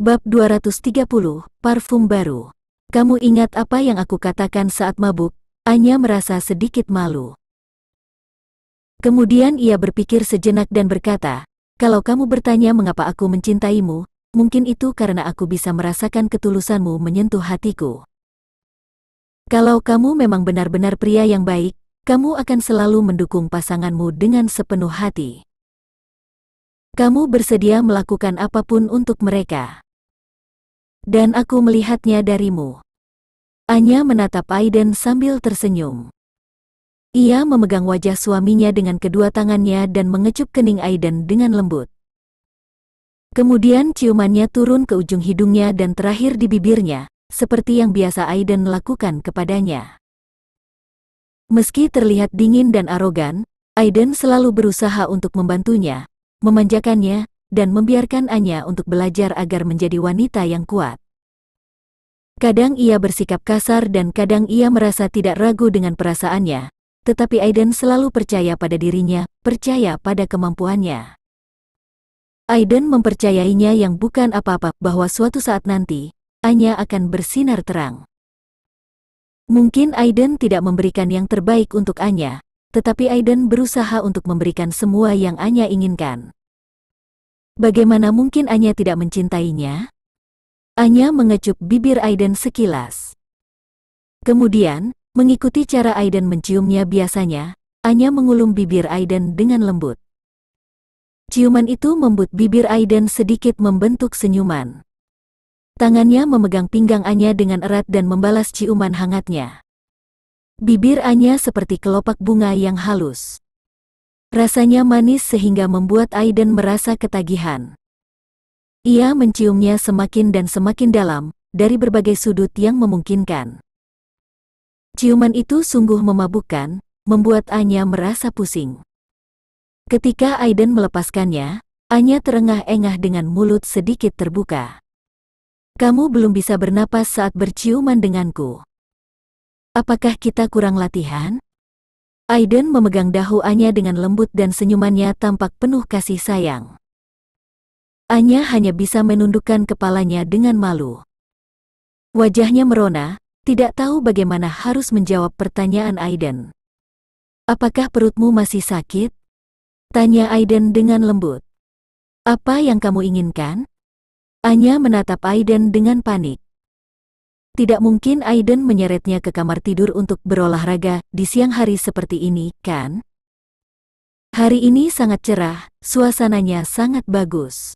Bab 230, Parfum Baru. Kamu ingat apa yang aku katakan saat mabuk? Anya merasa sedikit malu. Kemudian ia berpikir sejenak dan berkata, kalau kamu bertanya mengapa aku mencintaimu, mungkin itu karena aku bisa merasakan ketulusanmu menyentuh hatiku. Kalau kamu memang benar-benar pria yang baik, kamu akan selalu mendukung pasanganmu dengan sepenuh hati. Kamu bersedia melakukan apapun untuk mereka dan aku melihatnya darimu. Anya menatap Aiden sambil tersenyum. Ia memegang wajah suaminya dengan kedua tangannya dan mengecup kening Aiden dengan lembut. Kemudian ciumannya turun ke ujung hidungnya dan terakhir di bibirnya, seperti yang biasa Aiden lakukan kepadanya. Meski terlihat dingin dan arogan, Aiden selalu berusaha untuk membantunya, memanjakannya, dan membiarkan Anya untuk belajar agar menjadi wanita yang kuat. Kadang ia bersikap kasar dan kadang ia merasa tidak ragu dengan perasaannya, tetapi Aiden selalu percaya pada dirinya, percaya pada kemampuannya. Aiden mempercayainya yang bukan apa-apa bahwa suatu saat nanti, Anya akan bersinar terang. Mungkin Aiden tidak memberikan yang terbaik untuk Anya, tetapi Aiden berusaha untuk memberikan semua yang Anya inginkan. Bagaimana mungkin Anya tidak mencintainya? Anya mengecup bibir Aiden sekilas. Kemudian, mengikuti cara Aiden menciumnya biasanya, Anya mengulum bibir Aiden dengan lembut. Ciuman itu membuat bibir Aiden sedikit membentuk senyuman. Tangannya memegang pinggang Anya dengan erat dan membalas ciuman hangatnya. Bibir Anya seperti kelopak bunga yang halus. Rasanya manis sehingga membuat Aiden merasa ketagihan. Ia menciumnya semakin dan semakin dalam, dari berbagai sudut yang memungkinkan. Ciuman itu sungguh memabukkan, membuat Anya merasa pusing. Ketika Aiden melepaskannya, Anya terengah-engah dengan mulut sedikit terbuka. Kamu belum bisa bernapas saat berciuman denganku. Apakah kita kurang latihan? Aiden memegang dahu Anya dengan lembut dan senyumannya tampak penuh kasih sayang. Anya hanya bisa menundukkan kepalanya dengan malu. Wajahnya merona, tidak tahu bagaimana harus menjawab pertanyaan Aiden. Apakah perutmu masih sakit? Tanya Aiden dengan lembut. Apa yang kamu inginkan? Anya menatap Aiden dengan panik. Tidak mungkin Aiden menyeretnya ke kamar tidur untuk berolahraga di siang hari seperti ini, kan? Hari ini sangat cerah, suasananya sangat bagus.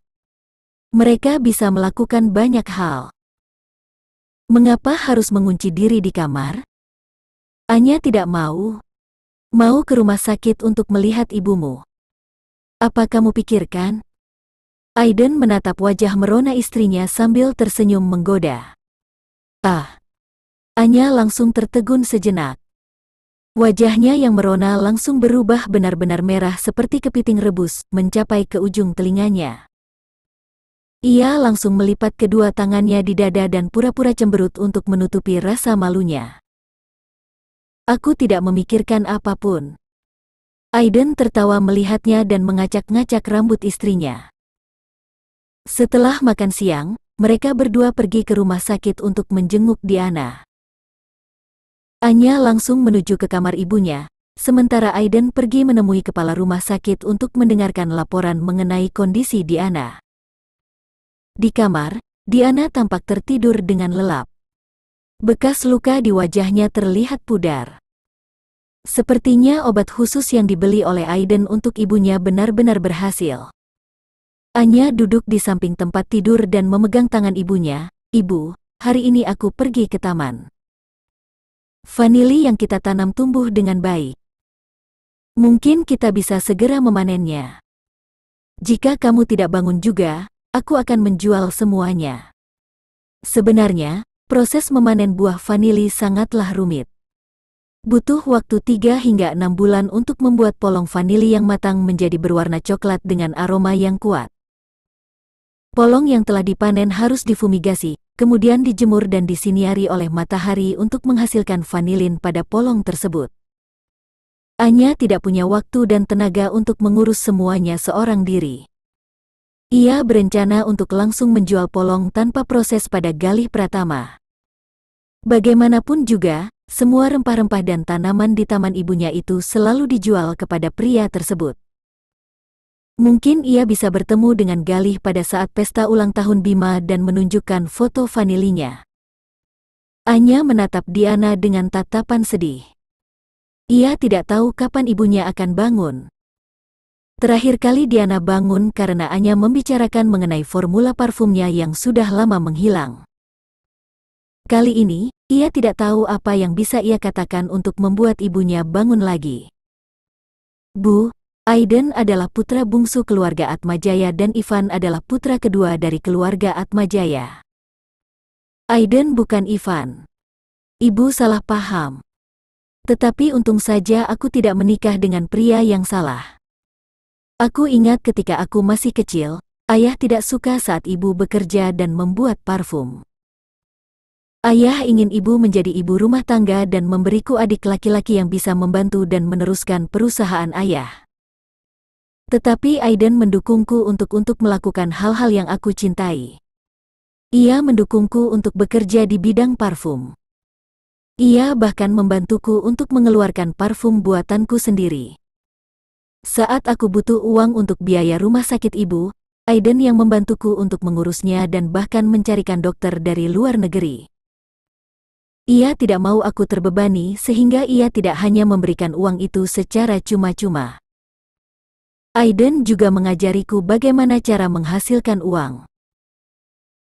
Mereka bisa melakukan banyak hal. Mengapa harus mengunci diri di kamar? Anya tidak mau. Mau ke rumah sakit untuk melihat ibumu. Apa kamu pikirkan? Aiden menatap wajah merona istrinya sambil tersenyum menggoda. Ah, Anya langsung tertegun sejenak. Wajahnya yang merona langsung berubah benar-benar merah seperti kepiting rebus, mencapai ke ujung telinganya. Ia langsung melipat kedua tangannya di dada dan pura-pura cemberut untuk menutupi rasa malunya. Aku tidak memikirkan apapun. Aiden tertawa melihatnya dan mengacak-ngacak rambut istrinya. Setelah makan siang, mereka berdua pergi ke rumah sakit untuk menjenguk Diana. Anya langsung menuju ke kamar ibunya, sementara Aiden pergi menemui kepala rumah sakit untuk mendengarkan laporan mengenai kondisi Diana. Di kamar, Diana tampak tertidur dengan lelap. Bekas luka di wajahnya terlihat pudar. Sepertinya obat khusus yang dibeli oleh Aiden untuk ibunya benar-benar berhasil. Anya duduk di samping tempat tidur dan memegang tangan ibunya, Ibu, hari ini aku pergi ke taman. Vanili yang kita tanam tumbuh dengan baik. Mungkin kita bisa segera memanennya. Jika kamu tidak bangun juga, aku akan menjual semuanya. Sebenarnya, proses memanen buah vanili sangatlah rumit. Butuh waktu 3 hingga 6 bulan untuk membuat polong vanili yang matang menjadi berwarna coklat dengan aroma yang kuat. Polong yang telah dipanen harus difumigasi, kemudian dijemur dan disiniari oleh matahari untuk menghasilkan vanilin pada polong tersebut. Anya tidak punya waktu dan tenaga untuk mengurus semuanya seorang diri. Ia berencana untuk langsung menjual polong tanpa proses pada Galih Pratama. Bagaimanapun juga, semua rempah-rempah dan tanaman di taman ibunya itu selalu dijual kepada pria tersebut. Mungkin ia bisa bertemu dengan Galih pada saat pesta ulang tahun Bima dan menunjukkan foto vanilinya. Anya menatap Diana dengan tatapan sedih. Ia tidak tahu kapan ibunya akan bangun. Terakhir kali Diana bangun karena Anya membicarakan mengenai formula parfumnya yang sudah lama menghilang. Kali ini, ia tidak tahu apa yang bisa ia katakan untuk membuat ibunya bangun lagi. Bu, Aiden adalah putra bungsu keluarga Atmajaya dan Ivan adalah putra kedua dari keluarga Atmajaya. Aiden bukan Ivan. Ibu salah paham. Tetapi untung saja aku tidak menikah dengan pria yang salah. Aku ingat ketika aku masih kecil, ayah tidak suka saat ibu bekerja dan membuat parfum. Ayah ingin ibu menjadi ibu rumah tangga dan memberiku adik laki-laki yang bisa membantu dan meneruskan perusahaan ayah. Tetapi Aiden mendukungku untuk untuk melakukan hal-hal yang aku cintai. Ia mendukungku untuk bekerja di bidang parfum. Ia bahkan membantuku untuk mengeluarkan parfum buatanku sendiri. Saat aku butuh uang untuk biaya rumah sakit ibu, Aiden yang membantuku untuk mengurusnya dan bahkan mencarikan dokter dari luar negeri. Ia tidak mau aku terbebani sehingga ia tidak hanya memberikan uang itu secara cuma-cuma. Aiden juga mengajariku bagaimana cara menghasilkan uang.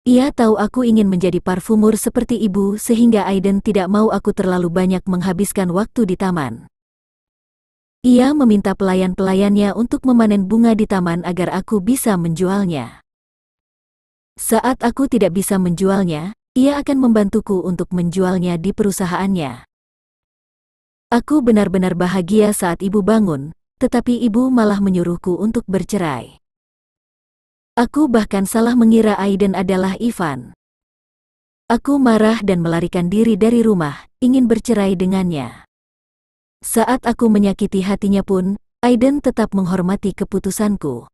Ia tahu aku ingin menjadi parfumur seperti ibu sehingga Aiden tidak mau aku terlalu banyak menghabiskan waktu di taman. Ia meminta pelayan-pelayannya untuk memanen bunga di taman agar aku bisa menjualnya. Saat aku tidak bisa menjualnya, ia akan membantuku untuk menjualnya di perusahaannya. Aku benar-benar bahagia saat ibu bangun, tetapi ibu malah menyuruhku untuk bercerai. Aku bahkan salah mengira Aiden adalah Ivan. Aku marah dan melarikan diri dari rumah, ingin bercerai dengannya. Saat aku menyakiti hatinya pun, Aiden tetap menghormati keputusanku.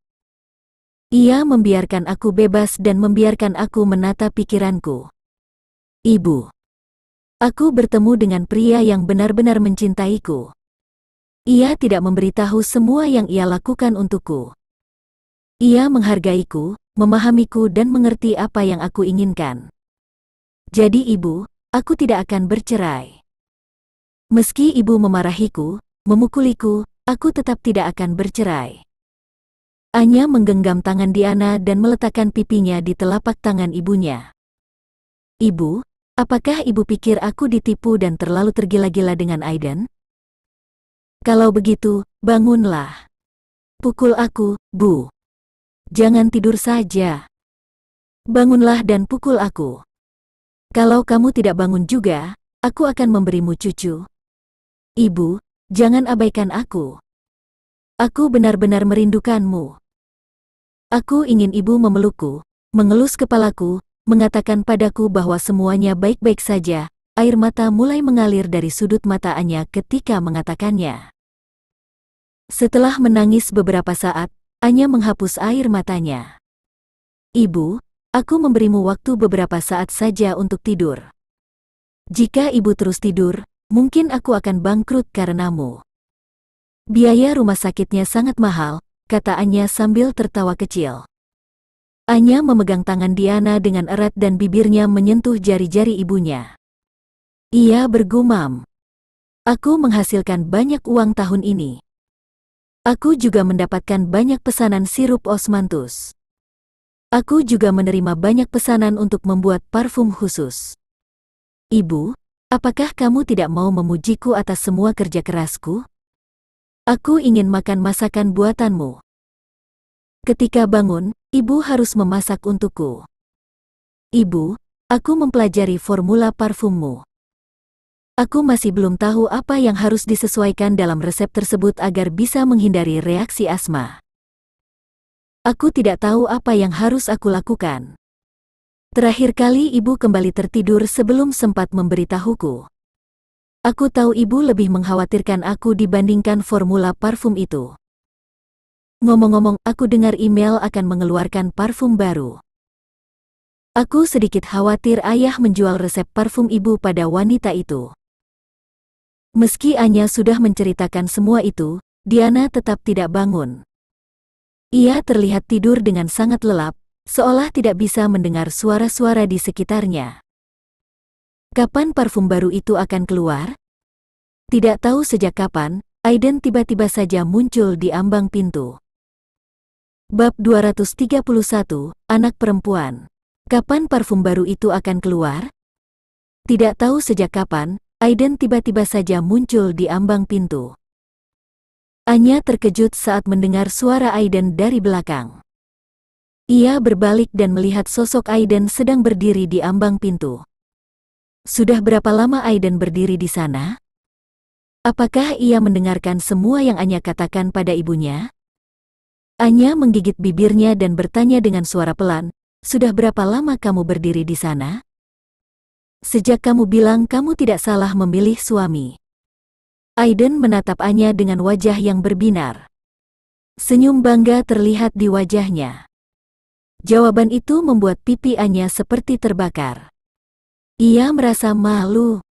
Ia membiarkan aku bebas dan membiarkan aku menata pikiranku. Ibu. Aku bertemu dengan pria yang benar-benar mencintaiku. Ia tidak memberitahu semua yang ia lakukan untukku. Ia menghargaiku, memahamiku dan mengerti apa yang aku inginkan. Jadi ibu, aku tidak akan bercerai. Meski ibu memarahiku, memukuliku, aku tetap tidak akan bercerai. Anya menggenggam tangan Diana dan meletakkan pipinya di telapak tangan ibunya. Ibu, apakah ibu pikir aku ditipu dan terlalu tergila-gila dengan Aiden? Kalau begitu, bangunlah. Pukul aku, Bu. Jangan tidur saja. Bangunlah dan pukul aku. Kalau kamu tidak bangun juga, aku akan memberimu cucu. Ibu, jangan abaikan aku. Aku benar-benar merindukanmu. Aku ingin ibu memelukku, mengelus kepalaku, mengatakan padaku bahwa semuanya baik-baik saja, Air mata mulai mengalir dari sudut mata Anya ketika mengatakannya. Setelah menangis beberapa saat, Anya menghapus air matanya. Ibu, aku memberimu waktu beberapa saat saja untuk tidur. Jika ibu terus tidur, mungkin aku akan bangkrut karenamu. Biaya rumah sakitnya sangat mahal, kata Anya sambil tertawa kecil. Anya memegang tangan Diana dengan erat dan bibirnya menyentuh jari-jari ibunya. Ia bergumam. Aku menghasilkan banyak uang tahun ini. Aku juga mendapatkan banyak pesanan sirup osmantus. Aku juga menerima banyak pesanan untuk membuat parfum khusus. Ibu, apakah kamu tidak mau memujiku atas semua kerja kerasku? Aku ingin makan masakan buatanmu. Ketika bangun, ibu harus memasak untukku. Ibu, aku mempelajari formula parfummu. Aku masih belum tahu apa yang harus disesuaikan dalam resep tersebut agar bisa menghindari reaksi asma. Aku tidak tahu apa yang harus aku lakukan. Terakhir kali ibu kembali tertidur sebelum sempat memberitahuku. Aku tahu ibu lebih mengkhawatirkan aku dibandingkan formula parfum itu. Ngomong-ngomong, aku dengar email akan mengeluarkan parfum baru. Aku sedikit khawatir ayah menjual resep parfum ibu pada wanita itu. Meski Anya sudah menceritakan semua itu, Diana tetap tidak bangun. Ia terlihat tidur dengan sangat lelap, seolah tidak bisa mendengar suara-suara di sekitarnya. Kapan parfum baru itu akan keluar? Tidak tahu sejak kapan, Aiden tiba-tiba saja muncul di ambang pintu. Bab 231, Anak Perempuan Kapan parfum baru itu akan keluar? Tidak tahu sejak kapan, Aiden tiba-tiba saja muncul di ambang pintu. Anya terkejut saat mendengar suara Aiden dari belakang. Ia berbalik dan melihat sosok Aiden sedang berdiri di ambang pintu. Sudah berapa lama Aiden berdiri di sana? Apakah ia mendengarkan semua yang Anya katakan pada ibunya? Anya menggigit bibirnya dan bertanya dengan suara pelan, Sudah berapa lama kamu berdiri di sana? Sejak kamu bilang kamu tidak salah memilih suami. Aiden menatap Anya dengan wajah yang berbinar. Senyum bangga terlihat di wajahnya. Jawaban itu membuat pipi Anya seperti terbakar. Ia merasa malu.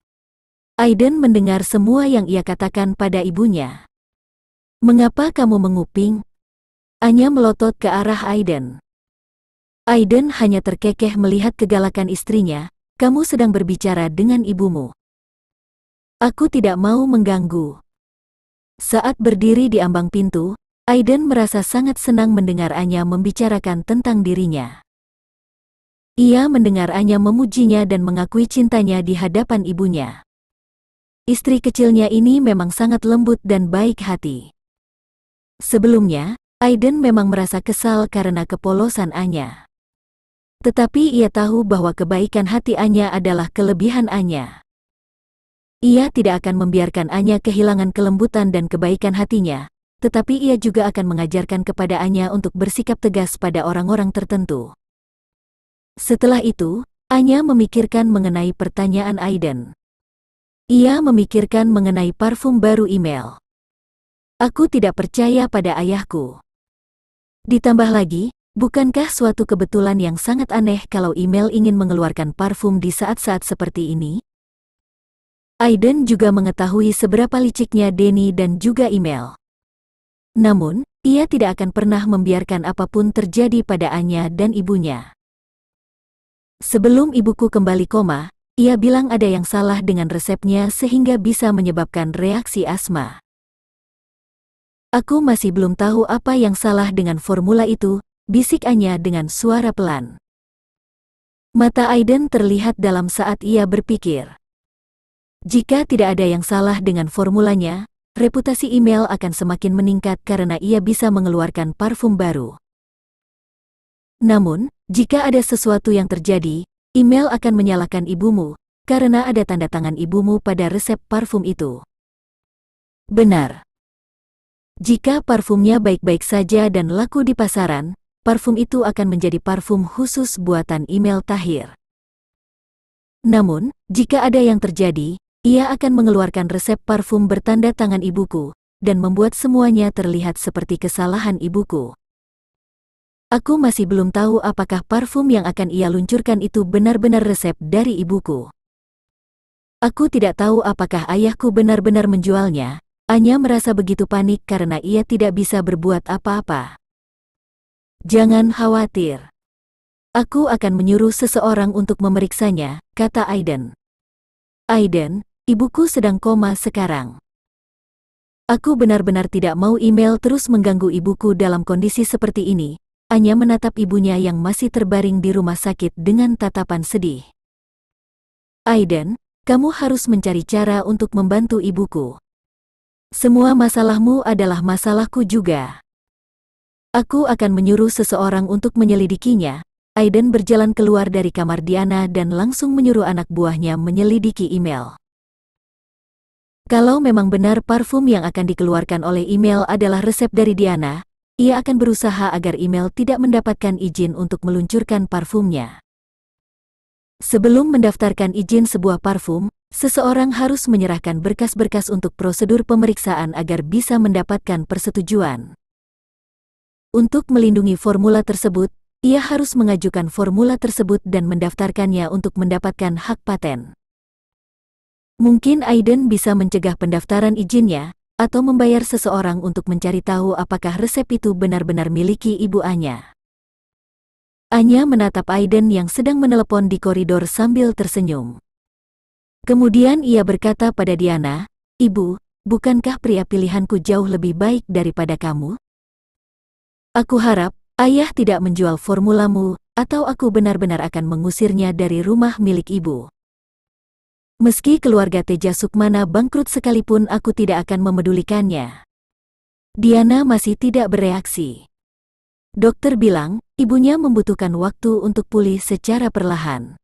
Aiden mendengar semua yang ia katakan pada ibunya. Mengapa kamu menguping? Anya melotot ke arah Aiden. Aiden hanya terkekeh melihat kegalakan istrinya, kamu sedang berbicara dengan ibumu. Aku tidak mau mengganggu. Saat berdiri di ambang pintu, Aiden merasa sangat senang mendengar Anya membicarakan tentang dirinya. Ia mendengar Anya memujinya dan mengakui cintanya di hadapan ibunya. Istri kecilnya ini memang sangat lembut dan baik hati. Sebelumnya, Aiden memang merasa kesal karena kepolosan Anya. Tetapi ia tahu bahwa kebaikan hati Anya adalah kelebihan Anya. Ia tidak akan membiarkan Anya kehilangan kelembutan dan kebaikan hatinya, tetapi ia juga akan mengajarkan kepada Anya untuk bersikap tegas pada orang-orang tertentu. Setelah itu, Anya memikirkan mengenai pertanyaan Aiden. Ia memikirkan mengenai parfum baru email. Aku tidak percaya pada ayahku. Ditambah lagi, Bukankah suatu kebetulan yang sangat aneh kalau email ingin mengeluarkan parfum di saat-saat seperti ini? Aiden juga mengetahui seberapa liciknya Denny dan juga email. Namun, ia tidak akan pernah membiarkan apapun terjadi pada Anya dan ibunya. Sebelum ibuku kembali koma, ia bilang ada yang salah dengan resepnya sehingga bisa menyebabkan reaksi asma. Aku masih belum tahu apa yang salah dengan formula itu, bisik Anya dengan suara pelan. Mata Aiden terlihat dalam saat ia berpikir. Jika tidak ada yang salah dengan formulanya, reputasi email akan semakin meningkat karena ia bisa mengeluarkan parfum baru. Namun, jika ada sesuatu yang terjadi, email akan menyalahkan ibumu, karena ada tanda tangan ibumu pada resep parfum itu. Benar. Jika parfumnya baik-baik saja dan laku di pasaran, parfum itu akan menjadi parfum khusus buatan Imel Tahir. Namun, jika ada yang terjadi, ia akan mengeluarkan resep parfum bertanda tangan ibuku, dan membuat semuanya terlihat seperti kesalahan ibuku. Aku masih belum tahu apakah parfum yang akan ia luncurkan itu benar-benar resep dari ibuku. Aku tidak tahu apakah ayahku benar-benar menjualnya, hanya merasa begitu panik karena ia tidak bisa berbuat apa-apa. Jangan khawatir. Aku akan menyuruh seseorang untuk memeriksanya, kata Aiden. Aiden, ibuku sedang koma sekarang. Aku benar-benar tidak mau email terus mengganggu ibuku dalam kondisi seperti ini. Anya menatap ibunya yang masih terbaring di rumah sakit dengan tatapan sedih. Aiden, kamu harus mencari cara untuk membantu ibuku. Semua masalahmu adalah masalahku juga. Aku akan menyuruh seseorang untuk menyelidikinya. Aiden berjalan keluar dari kamar Diana dan langsung menyuruh anak buahnya menyelidiki email. Kalau memang benar parfum yang akan dikeluarkan oleh email adalah resep dari Diana, ia akan berusaha agar email tidak mendapatkan izin untuk meluncurkan parfumnya. Sebelum mendaftarkan izin sebuah parfum, seseorang harus menyerahkan berkas-berkas untuk prosedur pemeriksaan agar bisa mendapatkan persetujuan. Untuk melindungi formula tersebut, ia harus mengajukan formula tersebut dan mendaftarkannya untuk mendapatkan hak paten. Mungkin Aiden bisa mencegah pendaftaran izinnya, atau membayar seseorang untuk mencari tahu apakah resep itu benar-benar miliki ibu Anya. Anya menatap Aiden yang sedang menelepon di koridor sambil tersenyum. Kemudian ia berkata pada Diana, Ibu, bukankah pria pilihanku jauh lebih baik daripada kamu? Aku harap, ayah tidak menjual formulamu, atau aku benar-benar akan mengusirnya dari rumah milik ibu. Meski keluarga Teja Sukmana bangkrut sekalipun aku tidak akan memedulikannya. Diana masih tidak bereaksi. Dokter bilang, ibunya membutuhkan waktu untuk pulih secara perlahan.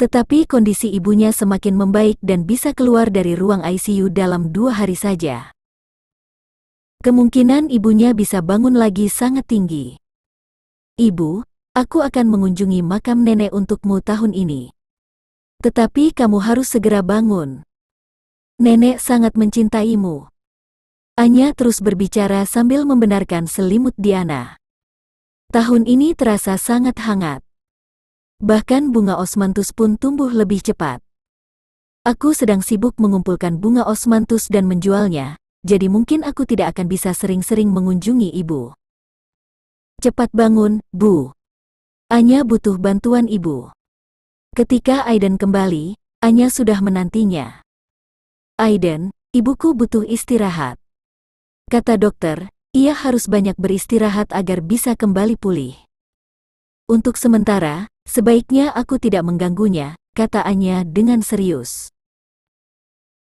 Tetapi kondisi ibunya semakin membaik dan bisa keluar dari ruang ICU dalam dua hari saja. Kemungkinan ibunya bisa bangun lagi sangat tinggi. Ibu, aku akan mengunjungi makam nenek untukmu tahun ini. Tetapi kamu harus segera bangun. Nenek sangat mencintaimu. Anya terus berbicara sambil membenarkan selimut Diana. Tahun ini terasa sangat hangat. Bahkan bunga osmantus pun tumbuh lebih cepat. Aku sedang sibuk mengumpulkan bunga osmantus dan menjualnya, jadi mungkin aku tidak akan bisa sering-sering mengunjungi ibu. Cepat bangun, Bu. Anya butuh bantuan ibu. Ketika Aiden kembali, Anya sudah menantinya. Aiden, ibuku butuh istirahat. Kata dokter, ia harus banyak beristirahat agar bisa kembali pulih. Untuk sementara, sebaiknya aku tidak mengganggunya, kata Anya dengan serius.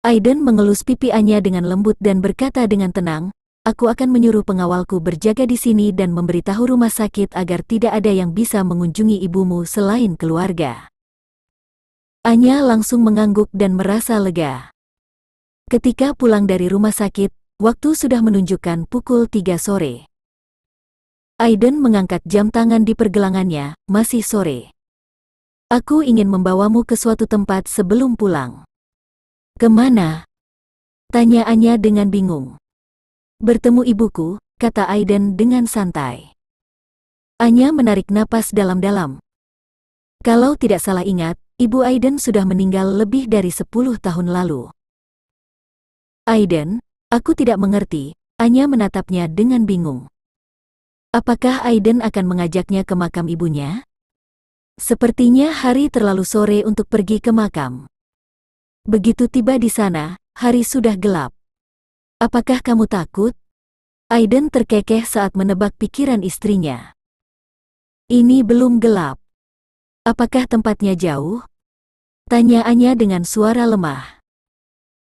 Aiden mengelus pipi Anya dengan lembut dan berkata dengan tenang, Aku akan menyuruh pengawalku berjaga di sini dan memberitahu rumah sakit agar tidak ada yang bisa mengunjungi ibumu selain keluarga. Anya langsung mengangguk dan merasa lega. Ketika pulang dari rumah sakit, waktu sudah menunjukkan pukul 3 sore. Aiden mengangkat jam tangan di pergelangannya, masih sore. Aku ingin membawamu ke suatu tempat sebelum pulang. Kemana? Tanya Anya dengan bingung. Bertemu ibuku, kata Aiden dengan santai. Anya menarik napas dalam-dalam. Kalau tidak salah ingat, ibu Aiden sudah meninggal lebih dari 10 tahun lalu. Aiden, aku tidak mengerti, Anya menatapnya dengan bingung. Apakah Aiden akan mengajaknya ke makam ibunya? Sepertinya hari terlalu sore untuk pergi ke makam. Begitu tiba di sana, hari sudah gelap. Apakah kamu takut? Aiden terkekeh saat menebak pikiran istrinya. Ini belum gelap. Apakah tempatnya jauh? Tanyaannya dengan suara lemah.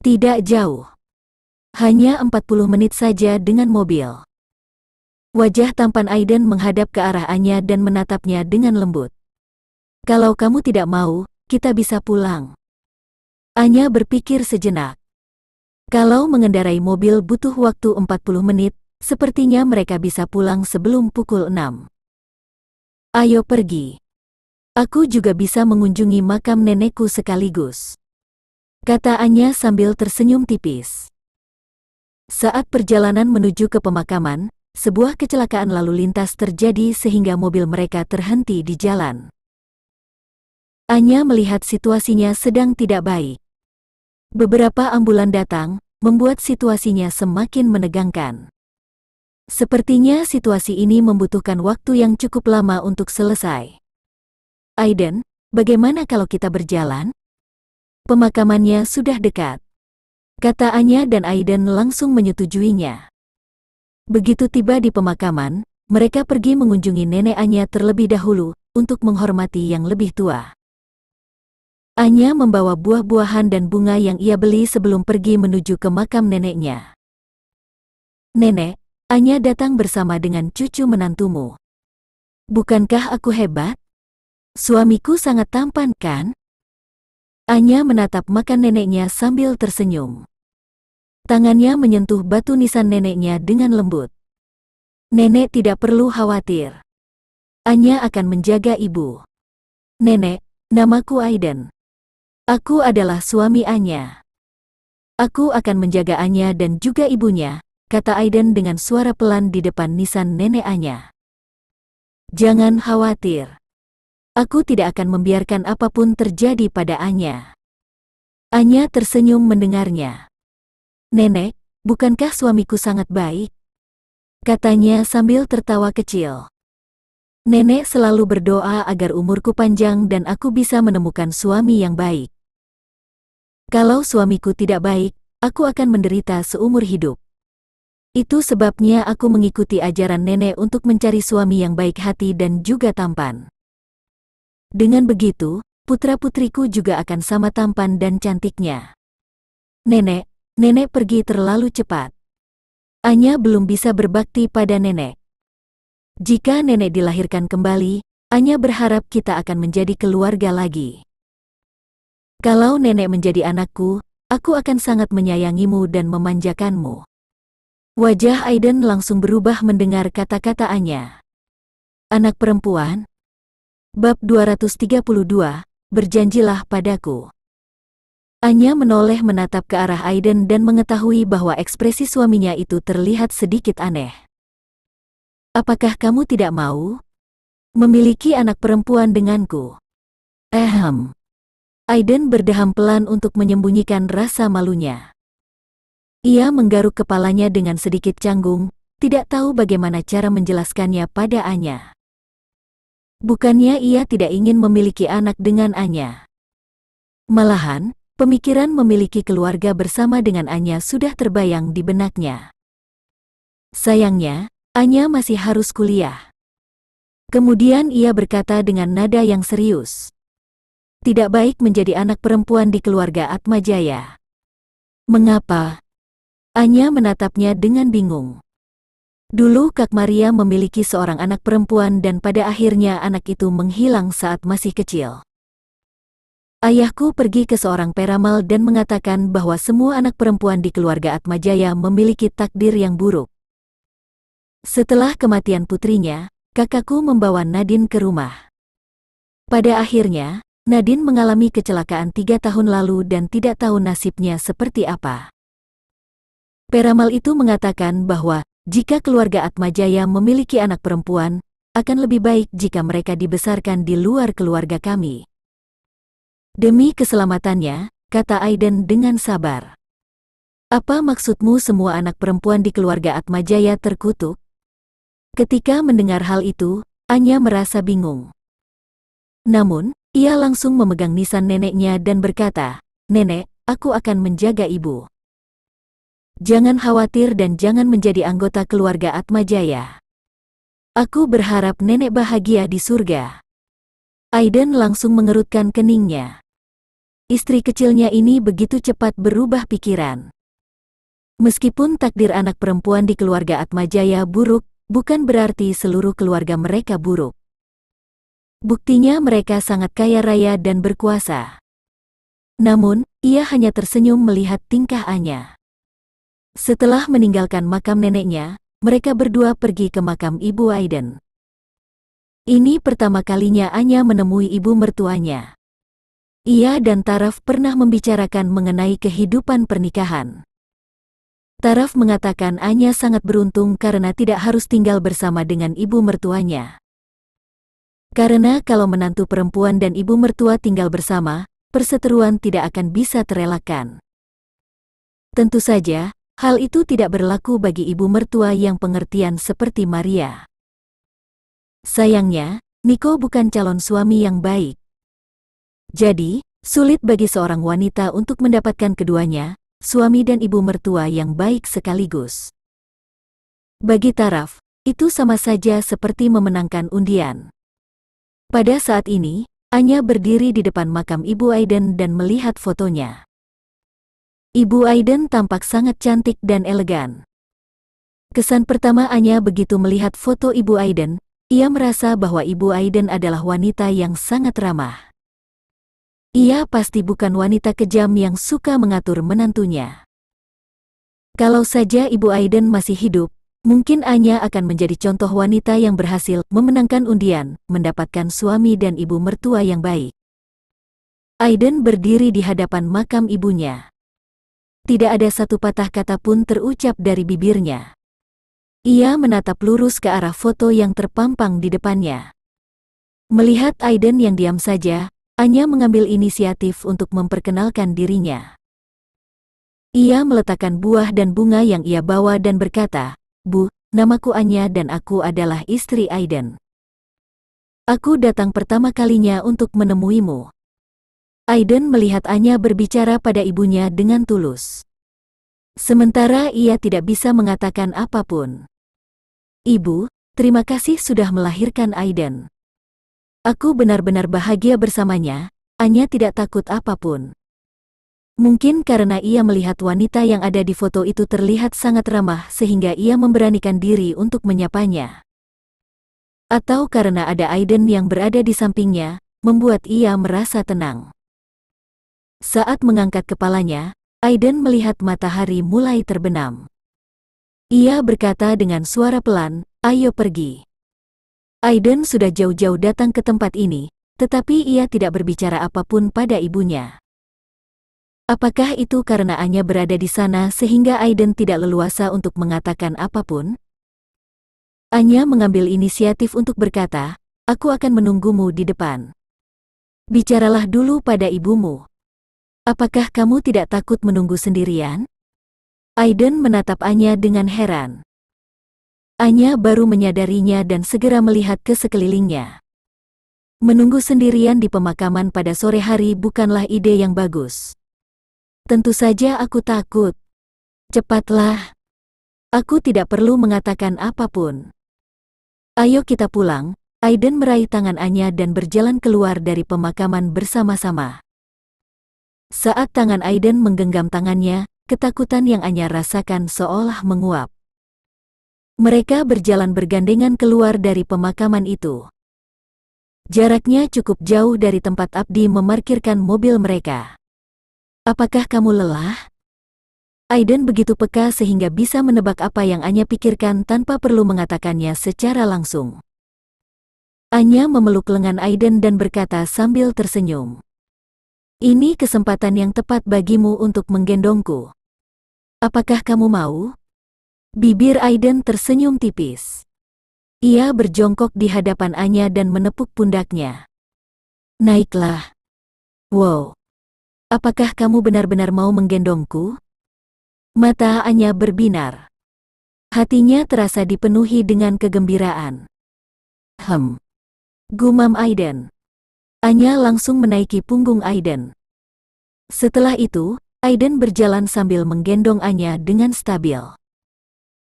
Tidak jauh. Hanya 40 menit saja dengan mobil. Wajah tampan Aiden menghadap ke arah Anya dan menatapnya dengan lembut. Kalau kamu tidak mau, kita bisa pulang. Anya berpikir sejenak. Kalau mengendarai mobil butuh waktu 40 menit, sepertinya mereka bisa pulang sebelum pukul 6. Ayo pergi. Aku juga bisa mengunjungi makam nenekku sekaligus. Kata Anya sambil tersenyum tipis. Saat perjalanan menuju ke pemakaman, sebuah kecelakaan lalu lintas terjadi sehingga mobil mereka terhenti di jalan. Anya melihat situasinya sedang tidak baik. Beberapa ambulan datang, membuat situasinya semakin menegangkan. Sepertinya situasi ini membutuhkan waktu yang cukup lama untuk selesai. Aiden, bagaimana kalau kita berjalan? Pemakamannya sudah dekat. Kata Anya dan Aiden langsung menyetujuinya. Begitu tiba di pemakaman, mereka pergi mengunjungi nenek Anya terlebih dahulu untuk menghormati yang lebih tua. Anya membawa buah-buahan dan bunga yang ia beli sebelum pergi menuju ke makam neneknya. Nenek, Anya datang bersama dengan cucu menantumu. Bukankah aku hebat? Suamiku sangat tampan kan? Anya menatap makan neneknya sambil tersenyum. Tangannya menyentuh batu nisan neneknya dengan lembut. Nenek tidak perlu khawatir. Anya akan menjaga ibu. Nenek, namaku Aiden. Aku adalah suami Anya. Aku akan menjaga Anya dan juga ibunya, kata Aiden dengan suara pelan di depan nisan nenek Anya. Jangan khawatir. Aku tidak akan membiarkan apapun terjadi pada Anya. Anya tersenyum mendengarnya. Nenek, bukankah suamiku sangat baik? Katanya sambil tertawa kecil. Nenek selalu berdoa agar umurku panjang dan aku bisa menemukan suami yang baik. Kalau suamiku tidak baik, aku akan menderita seumur hidup. Itu sebabnya aku mengikuti ajaran nenek untuk mencari suami yang baik hati dan juga tampan. Dengan begitu, putra-putriku juga akan sama tampan dan cantiknya. Nenek, nenek pergi terlalu cepat. Anya belum bisa berbakti pada nenek. Jika nenek dilahirkan kembali, Anya berharap kita akan menjadi keluarga lagi. Kalau nenek menjadi anakku, aku akan sangat menyayangimu dan memanjakanmu. Wajah Aiden langsung berubah mendengar kata kata Anya. Anak perempuan? Bab 232, berjanjilah padaku. Anya menoleh menatap ke arah Aiden dan mengetahui bahwa ekspresi suaminya itu terlihat sedikit aneh. Apakah kamu tidak mau memiliki anak perempuan denganku? Ehem, Aiden berdeham pelan untuk menyembunyikan rasa malunya. Ia menggaruk kepalanya dengan sedikit canggung, tidak tahu bagaimana cara menjelaskannya pada Anya. Bukannya ia tidak ingin memiliki anak dengan Anya. Malahan, pemikiran memiliki keluarga bersama dengan Anya sudah terbayang di benaknya. Sayangnya, Anya masih harus kuliah. Kemudian ia berkata dengan nada yang serius. Tidak baik menjadi anak perempuan di keluarga Atmajaya. Mengapa? Anya menatapnya dengan bingung. Dulu Kak Maria memiliki seorang anak perempuan dan pada akhirnya anak itu menghilang saat masih kecil. Ayahku pergi ke seorang peramal dan mengatakan bahwa semua anak perempuan di keluarga Atmajaya memiliki takdir yang buruk. Setelah kematian putrinya, kakakku membawa Nadine ke rumah. Pada akhirnya, Nadin mengalami kecelakaan tiga tahun lalu dan tidak tahu nasibnya seperti apa. Peramal itu mengatakan bahwa jika keluarga Atmajaya memiliki anak perempuan, akan lebih baik jika mereka dibesarkan di luar keluarga kami. Demi keselamatannya, kata Aiden dengan sabar. Apa maksudmu semua anak perempuan di keluarga Atmajaya terkutuk? Ketika mendengar hal itu, Anya merasa bingung. Namun, ia langsung memegang nisan neneknya dan berkata, Nenek, aku akan menjaga ibu. Jangan khawatir dan jangan menjadi anggota keluarga Atmajaya. Aku berharap nenek bahagia di surga. Aiden langsung mengerutkan keningnya. Istri kecilnya ini begitu cepat berubah pikiran. Meskipun takdir anak perempuan di keluarga Atmajaya buruk, bukan berarti seluruh keluarga mereka buruk. Buktinya mereka sangat kaya raya dan berkuasa. Namun, ia hanya tersenyum melihat tingkah Anya. Setelah meninggalkan makam neneknya, mereka berdua pergi ke makam Ibu Aiden. Ini pertama kalinya Anya menemui ibu mertuanya. Ia dan Taraf pernah membicarakan mengenai kehidupan pernikahan. Taraf mengatakan Anya sangat beruntung karena tidak harus tinggal bersama dengan ibu mertuanya. Karena kalau menantu perempuan dan ibu mertua tinggal bersama, perseteruan tidak akan bisa terelakkan. Tentu saja, hal itu tidak berlaku bagi ibu mertua yang pengertian seperti Maria. Sayangnya, Niko bukan calon suami yang baik. Jadi, sulit bagi seorang wanita untuk mendapatkan keduanya, suami dan ibu mertua yang baik sekaligus. Bagi taraf, itu sama saja seperti memenangkan undian. Pada saat ini, Anya berdiri di depan makam Ibu Aiden dan melihat fotonya. Ibu Aiden tampak sangat cantik dan elegan. Kesan pertama Anya begitu melihat foto Ibu Aiden, ia merasa bahwa Ibu Aiden adalah wanita yang sangat ramah. Ia pasti bukan wanita kejam yang suka mengatur menantunya. Kalau saja Ibu Aiden masih hidup, Mungkin Anya akan menjadi contoh wanita yang berhasil memenangkan undian, mendapatkan suami dan ibu mertua yang baik. Aiden berdiri di hadapan makam ibunya. Tidak ada satu patah kata pun terucap dari bibirnya. Ia menatap lurus ke arah foto yang terpampang di depannya. Melihat Aiden yang diam saja, Anya mengambil inisiatif untuk memperkenalkan dirinya. Ia meletakkan buah dan bunga yang ia bawa dan berkata, Bu, namaku Anya dan aku adalah istri Aiden. Aku datang pertama kalinya untuk menemuimu. Aiden melihat Anya berbicara pada ibunya dengan tulus. Sementara ia tidak bisa mengatakan apapun. Ibu, terima kasih sudah melahirkan Aiden. Aku benar-benar bahagia bersamanya, Anya tidak takut apapun. Mungkin karena ia melihat wanita yang ada di foto itu terlihat sangat ramah sehingga ia memberanikan diri untuk menyapanya. Atau karena ada Aiden yang berada di sampingnya, membuat ia merasa tenang. Saat mengangkat kepalanya, Aiden melihat matahari mulai terbenam. Ia berkata dengan suara pelan, ayo pergi. Aiden sudah jauh-jauh datang ke tempat ini, tetapi ia tidak berbicara apapun pada ibunya. Apakah itu karena Anya berada di sana sehingga Aiden tidak leluasa untuk mengatakan apapun? Anya mengambil inisiatif untuk berkata, aku akan menunggumu di depan. Bicaralah dulu pada ibumu. Apakah kamu tidak takut menunggu sendirian? Aiden menatap Anya dengan heran. Anya baru menyadarinya dan segera melihat ke sekelilingnya. Menunggu sendirian di pemakaman pada sore hari bukanlah ide yang bagus. Tentu saja aku takut. Cepatlah. Aku tidak perlu mengatakan apapun. Ayo kita pulang. Aiden meraih tangan Anya dan berjalan keluar dari pemakaman bersama-sama. Saat tangan Aiden menggenggam tangannya, ketakutan yang Anya rasakan seolah menguap. Mereka berjalan bergandengan keluar dari pemakaman itu. Jaraknya cukup jauh dari tempat Abdi memarkirkan mobil mereka. Apakah kamu lelah? Aiden begitu peka sehingga bisa menebak apa yang Anya pikirkan tanpa perlu mengatakannya secara langsung. Anya memeluk lengan Aiden dan berkata sambil tersenyum. Ini kesempatan yang tepat bagimu untuk menggendongku. Apakah kamu mau? Bibir Aiden tersenyum tipis. Ia berjongkok di hadapan Anya dan menepuk pundaknya. Naiklah. Wow. Apakah kamu benar-benar mau menggendongku? Mata Anya berbinar. Hatinya terasa dipenuhi dengan kegembiraan. Hem. Gumam Aiden. Anya langsung menaiki punggung Aiden. Setelah itu, Aiden berjalan sambil menggendong Anya dengan stabil.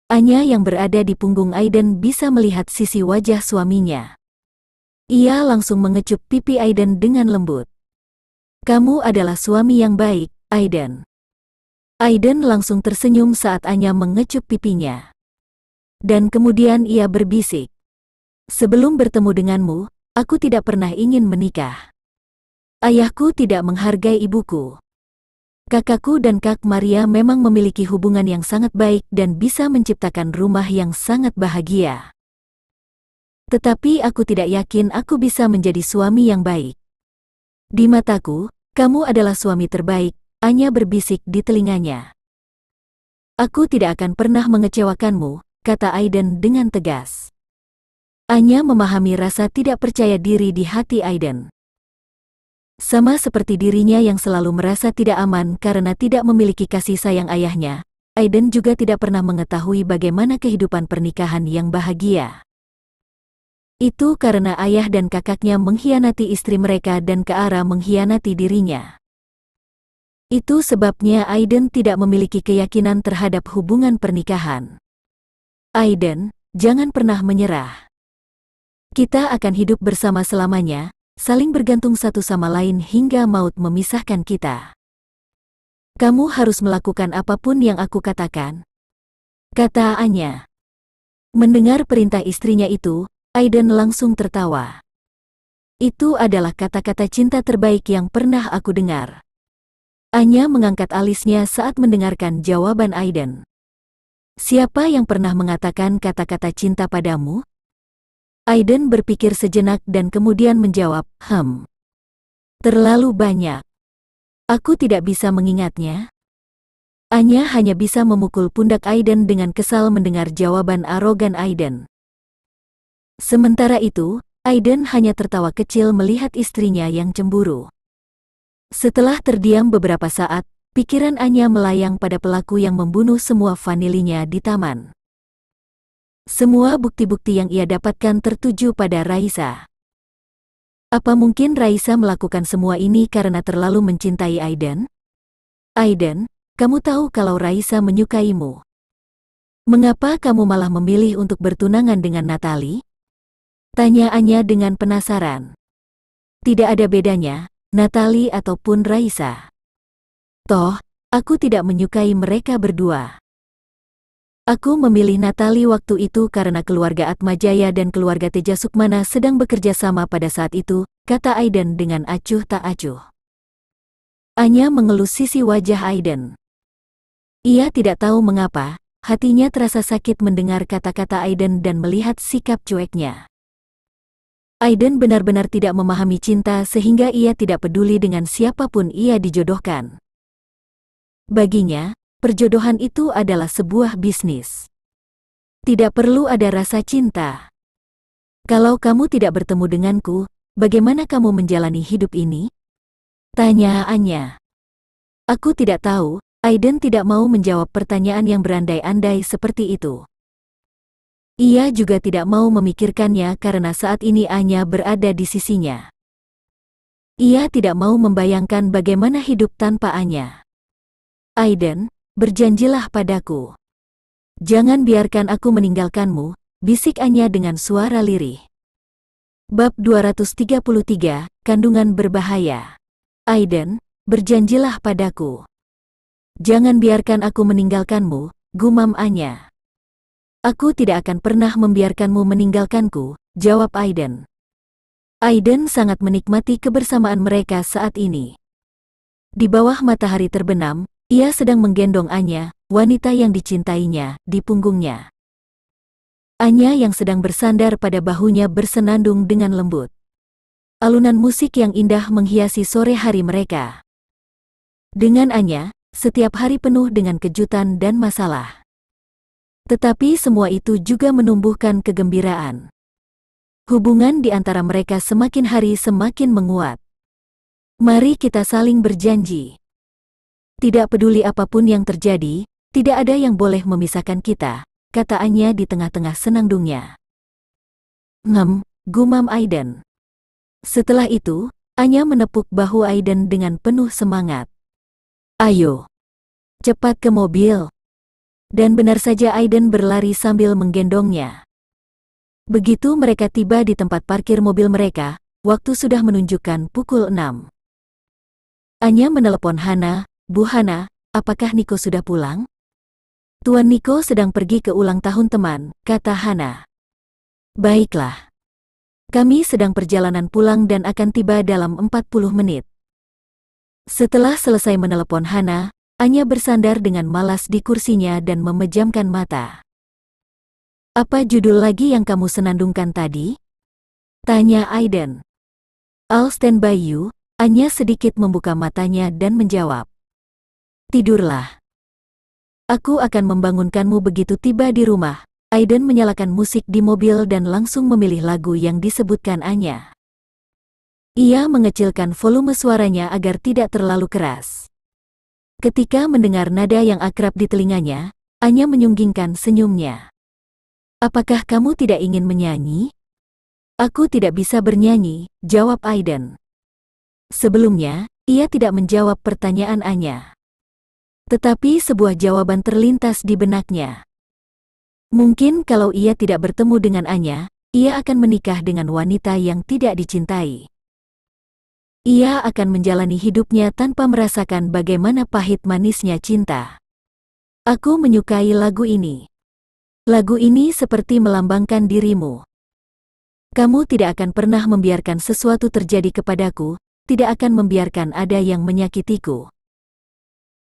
Anya yang berada di punggung Aiden bisa melihat sisi wajah suaminya. Ia langsung mengecup pipi Aiden dengan lembut. Kamu adalah suami yang baik, Aiden. Aiden langsung tersenyum saat Anya mengecup pipinya. Dan kemudian ia berbisik. Sebelum bertemu denganmu, aku tidak pernah ingin menikah. Ayahku tidak menghargai ibuku. Kakakku dan Kak Maria memang memiliki hubungan yang sangat baik dan bisa menciptakan rumah yang sangat bahagia. Tetapi aku tidak yakin aku bisa menjadi suami yang baik. Di mataku, kamu adalah suami terbaik, Anya berbisik di telinganya. Aku tidak akan pernah mengecewakanmu, kata Aiden dengan tegas. Anya memahami rasa tidak percaya diri di hati Aiden. Sama seperti dirinya yang selalu merasa tidak aman karena tidak memiliki kasih sayang ayahnya, Aiden juga tidak pernah mengetahui bagaimana kehidupan pernikahan yang bahagia. Itu karena ayah dan kakaknya mengkhianati istri mereka dan ke arah mengkhianati dirinya. Itu sebabnya Aiden tidak memiliki keyakinan terhadap hubungan pernikahan. Aiden, jangan pernah menyerah. Kita akan hidup bersama selamanya, saling bergantung satu sama lain hingga maut memisahkan kita. Kamu harus melakukan apapun yang aku katakan. Kata Anya. Mendengar perintah istrinya itu, Aiden langsung tertawa. Itu adalah kata-kata cinta terbaik yang pernah aku dengar. Anya mengangkat alisnya saat mendengarkan jawaban Aiden. Siapa yang pernah mengatakan kata-kata cinta padamu? Aiden berpikir sejenak dan kemudian menjawab, hem. Terlalu banyak. Aku tidak bisa mengingatnya. Anya hanya bisa memukul pundak Aiden dengan kesal mendengar jawaban arogan Aiden. Sementara itu, Aiden hanya tertawa kecil melihat istrinya yang cemburu. Setelah terdiam beberapa saat, pikiran Anya melayang pada pelaku yang membunuh semua vanilinya di taman. Semua bukti-bukti yang ia dapatkan tertuju pada Raisa. Apa mungkin Raisa melakukan semua ini karena terlalu mencintai Aiden? Aiden, kamu tahu kalau Raisa menyukaimu. Mengapa kamu malah memilih untuk bertunangan dengan Natalie? Tanya Anya dengan penasaran. Tidak ada bedanya, Natali ataupun Raisa. Toh, aku tidak menyukai mereka berdua. Aku memilih Natali waktu itu karena keluarga Atmajaya dan keluarga Teja Sukmana sedang bekerja sama pada saat itu, kata Aiden dengan acuh tak acuh. Anya mengelus sisi wajah Aiden. Ia tidak tahu mengapa, hatinya terasa sakit mendengar kata-kata Aiden dan melihat sikap cueknya. Aiden benar-benar tidak memahami cinta sehingga ia tidak peduli dengan siapapun ia dijodohkan. Baginya, perjodohan itu adalah sebuah bisnis. Tidak perlu ada rasa cinta. Kalau kamu tidak bertemu denganku, bagaimana kamu menjalani hidup ini? Tanya Anya. Aku tidak tahu, Aiden tidak mau menjawab pertanyaan yang berandai-andai seperti itu. Ia juga tidak mau memikirkannya karena saat ini Anya berada di sisinya. Ia tidak mau membayangkan bagaimana hidup tanpa Anya. Aiden, berjanjilah padaku. Jangan biarkan aku meninggalkanmu, bisik Anya dengan suara lirih. Bab 233, Kandungan Berbahaya. Aiden, berjanjilah padaku. Jangan biarkan aku meninggalkanmu, gumam Anya. Aku tidak akan pernah membiarkanmu meninggalkanku, jawab Aiden. Aiden sangat menikmati kebersamaan mereka saat ini. Di bawah matahari terbenam, ia sedang menggendong Anya, wanita yang dicintainya, di punggungnya. Anya yang sedang bersandar pada bahunya bersenandung dengan lembut. Alunan musik yang indah menghiasi sore hari mereka. Dengan Anya, setiap hari penuh dengan kejutan dan masalah. Tetapi semua itu juga menumbuhkan kegembiraan. Hubungan di antara mereka semakin hari semakin menguat. Mari kita saling berjanji. Tidak peduli apapun yang terjadi, tidak ada yang boleh memisahkan kita, kata Anya di tengah-tengah senandungnya. Ngem, gumam Aiden. Setelah itu, Anya menepuk bahu Aiden dengan penuh semangat. Ayo. Cepat ke mobil, dan benar saja Aiden berlari sambil menggendongnya. Begitu mereka tiba di tempat parkir mobil mereka, waktu sudah menunjukkan pukul 6. Anya menelepon Hana, Bu Hana, apakah Niko sudah pulang? Tuan Niko sedang pergi ke ulang tahun teman, kata Hana. Baiklah. Kami sedang perjalanan pulang dan akan tiba dalam 40 menit. Setelah selesai menelepon Hana, Anya bersandar dengan malas di kursinya dan memejamkan mata. Apa judul lagi yang kamu senandungkan tadi? Tanya Aiden. I'll stand by you, Anya sedikit membuka matanya dan menjawab. Tidurlah. Aku akan membangunkanmu begitu tiba di rumah. Aiden menyalakan musik di mobil dan langsung memilih lagu yang disebutkan Anya. Ia mengecilkan volume suaranya agar tidak terlalu keras. Ketika mendengar nada yang akrab di telinganya, Anya menyunggingkan senyumnya. Apakah kamu tidak ingin menyanyi? Aku tidak bisa bernyanyi, jawab Aiden. Sebelumnya, ia tidak menjawab pertanyaan Anya. Tetapi sebuah jawaban terlintas di benaknya. Mungkin kalau ia tidak bertemu dengan Anya, ia akan menikah dengan wanita yang tidak dicintai ia akan menjalani hidupnya tanpa merasakan bagaimana pahit manisnya cinta. Aku menyukai lagu ini. Lagu ini seperti melambangkan dirimu. Kamu tidak akan pernah membiarkan sesuatu terjadi kepadaku, tidak akan membiarkan ada yang menyakitiku.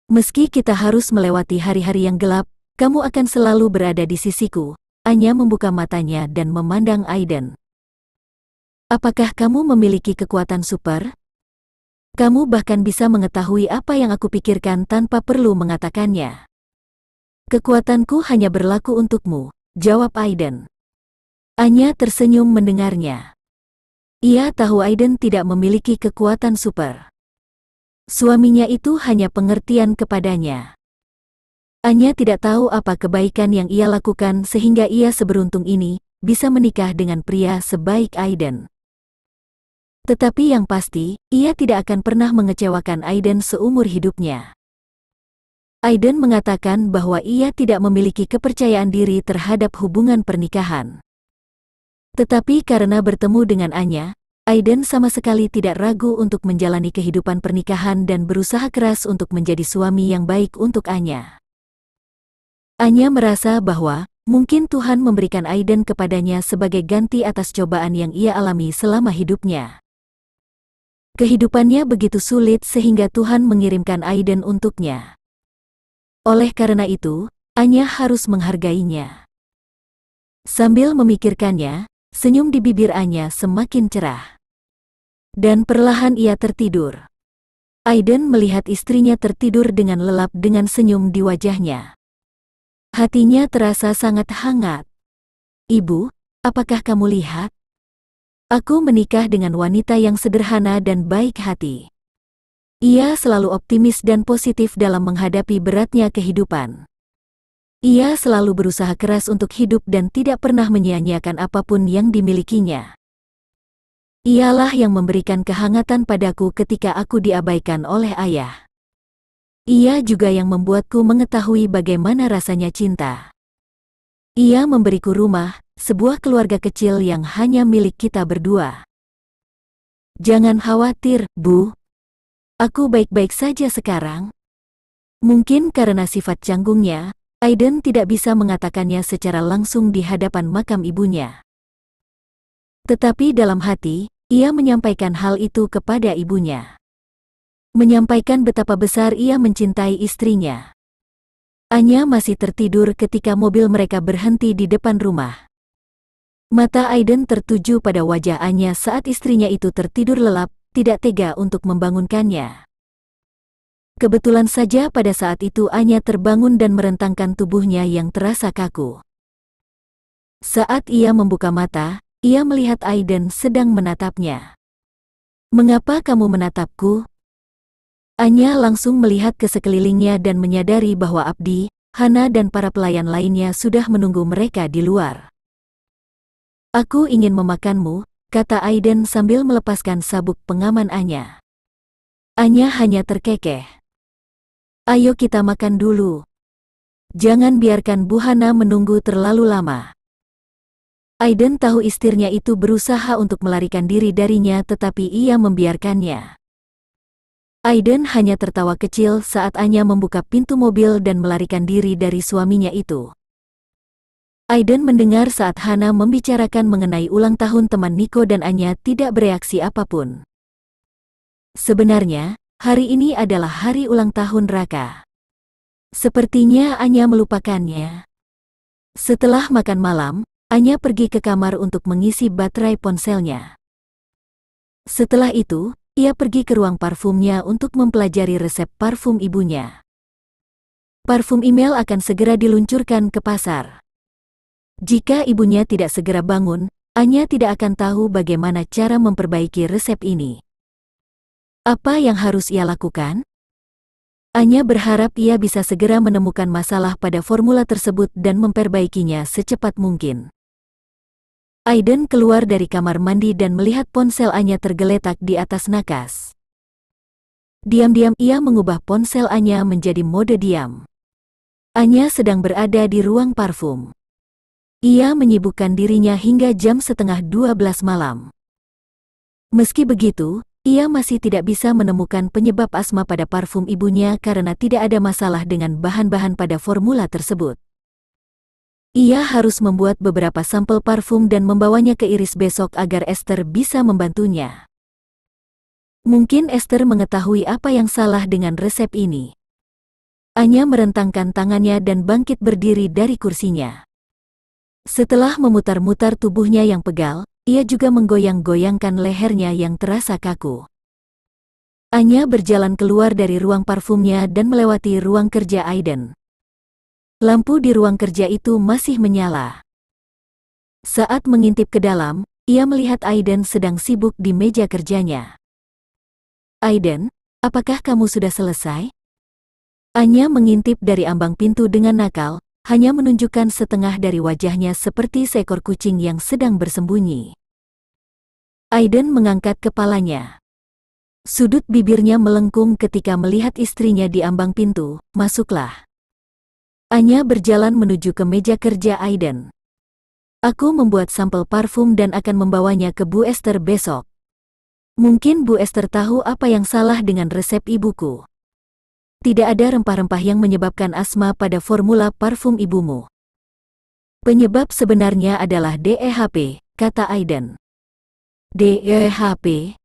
Meski kita harus melewati hari-hari yang gelap, kamu akan selalu berada di sisiku, hanya membuka matanya dan memandang Aiden. Apakah kamu memiliki kekuatan super? Kamu bahkan bisa mengetahui apa yang aku pikirkan tanpa perlu mengatakannya. Kekuatanku hanya berlaku untukmu, jawab Aiden. Anya tersenyum mendengarnya. Ia tahu Aiden tidak memiliki kekuatan super. Suaminya itu hanya pengertian kepadanya. Anya tidak tahu apa kebaikan yang ia lakukan sehingga ia seberuntung ini bisa menikah dengan pria sebaik Aiden. Tetapi yang pasti, ia tidak akan pernah mengecewakan Aiden seumur hidupnya. Aiden mengatakan bahwa ia tidak memiliki kepercayaan diri terhadap hubungan pernikahan. Tetapi karena bertemu dengan Anya, Aiden sama sekali tidak ragu untuk menjalani kehidupan pernikahan dan berusaha keras untuk menjadi suami yang baik untuk Anya. Anya merasa bahwa mungkin Tuhan memberikan Aiden kepadanya sebagai ganti atas cobaan yang ia alami selama hidupnya. Kehidupannya begitu sulit sehingga Tuhan mengirimkan Aiden untuknya. Oleh karena itu, Anya harus menghargainya. Sambil memikirkannya, senyum di bibir Anya semakin cerah. Dan perlahan ia tertidur. Aiden melihat istrinya tertidur dengan lelap dengan senyum di wajahnya. Hatinya terasa sangat hangat. Ibu, apakah kamu lihat? Aku menikah dengan wanita yang sederhana dan baik hati. Ia selalu optimis dan positif dalam menghadapi beratnya kehidupan. Ia selalu berusaha keras untuk hidup dan tidak pernah menyia-nyiakan apapun yang dimilikinya. Ialah yang memberikan kehangatan padaku ketika aku diabaikan oleh ayah. Ia juga yang membuatku mengetahui bagaimana rasanya cinta. Ia memberiku rumah, sebuah keluarga kecil yang hanya milik kita berdua. Jangan khawatir, Bu. Aku baik-baik saja sekarang. Mungkin karena sifat canggungnya, Aiden tidak bisa mengatakannya secara langsung di hadapan makam ibunya. Tetapi dalam hati, ia menyampaikan hal itu kepada ibunya. Menyampaikan betapa besar ia mencintai istrinya. Anya masih tertidur ketika mobil mereka berhenti di depan rumah. Mata Aiden tertuju pada wajah Anya saat istrinya itu tertidur lelap, tidak tega untuk membangunkannya. Kebetulan saja pada saat itu Anya terbangun dan merentangkan tubuhnya yang terasa kaku. Saat ia membuka mata, ia melihat Aiden sedang menatapnya. Mengapa kamu menatapku? Anya langsung melihat ke sekelilingnya dan menyadari bahwa Abdi, Hana dan para pelayan lainnya sudah menunggu mereka di luar. Aku ingin memakanmu, kata Aiden sambil melepaskan sabuk pengaman Anya. Anya hanya terkekeh. Ayo kita makan dulu. Jangan biarkan Bu Hana menunggu terlalu lama. Aiden tahu istrinya itu berusaha untuk melarikan diri darinya tetapi ia membiarkannya. Aiden hanya tertawa kecil saat Anya membuka pintu mobil dan melarikan diri dari suaminya itu. Aiden mendengar saat Hana membicarakan mengenai ulang tahun teman Nico dan Anya tidak bereaksi apapun. Sebenarnya, hari ini adalah hari ulang tahun Raka. Sepertinya Anya melupakannya. Setelah makan malam, Anya pergi ke kamar untuk mengisi baterai ponselnya. Setelah itu, ia pergi ke ruang parfumnya untuk mempelajari resep parfum ibunya. Parfum email akan segera diluncurkan ke pasar. Jika ibunya tidak segera bangun, Anya tidak akan tahu bagaimana cara memperbaiki resep ini. Apa yang harus ia lakukan? Anya berharap ia bisa segera menemukan masalah pada formula tersebut dan memperbaikinya secepat mungkin. Aiden keluar dari kamar mandi dan melihat ponsel Anya tergeletak di atas nakas. Diam-diam ia mengubah ponsel Anya menjadi mode diam. Anya sedang berada di ruang parfum. Ia menyibukkan dirinya hingga jam setengah 12 malam. Meski begitu, ia masih tidak bisa menemukan penyebab asma pada parfum ibunya karena tidak ada masalah dengan bahan-bahan pada formula tersebut. Ia harus membuat beberapa sampel parfum dan membawanya ke Iris besok agar Esther bisa membantunya. Mungkin Esther mengetahui apa yang salah dengan resep ini. Anya merentangkan tangannya dan bangkit berdiri dari kursinya. Setelah memutar-mutar tubuhnya yang pegal, ia juga menggoyang-goyangkan lehernya yang terasa kaku. Anya berjalan keluar dari ruang parfumnya dan melewati ruang kerja Aiden. Lampu di ruang kerja itu masih menyala. Saat mengintip ke dalam, ia melihat Aiden sedang sibuk di meja kerjanya. Aiden, apakah kamu sudah selesai? Anya mengintip dari ambang pintu dengan nakal, hanya menunjukkan setengah dari wajahnya seperti seekor kucing yang sedang bersembunyi. Aiden mengangkat kepalanya. Sudut bibirnya melengkung ketika melihat istrinya di ambang pintu, masuklah. Anya berjalan menuju ke meja kerja Aiden. Aku membuat sampel parfum dan akan membawanya ke Bu Esther besok. Mungkin Bu Esther tahu apa yang salah dengan resep ibuku. Tidak ada rempah-rempah yang menyebabkan asma pada formula parfum ibumu. Penyebab sebenarnya adalah DEHP, kata Aiden. DEHP?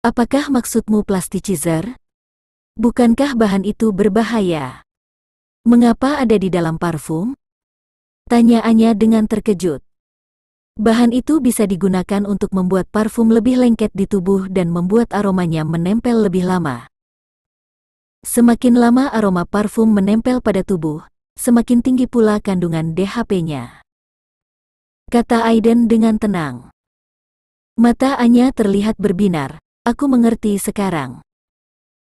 Apakah maksudmu plasticizer? Bukankah bahan itu berbahaya? Mengapa ada di dalam parfum? Tanya Anya dengan terkejut. Bahan itu bisa digunakan untuk membuat parfum lebih lengket di tubuh dan membuat aromanya menempel lebih lama. Semakin lama aroma parfum menempel pada tubuh, semakin tinggi pula kandungan DHP-nya. Kata Aiden dengan tenang. Mata Anya terlihat berbinar, aku mengerti sekarang.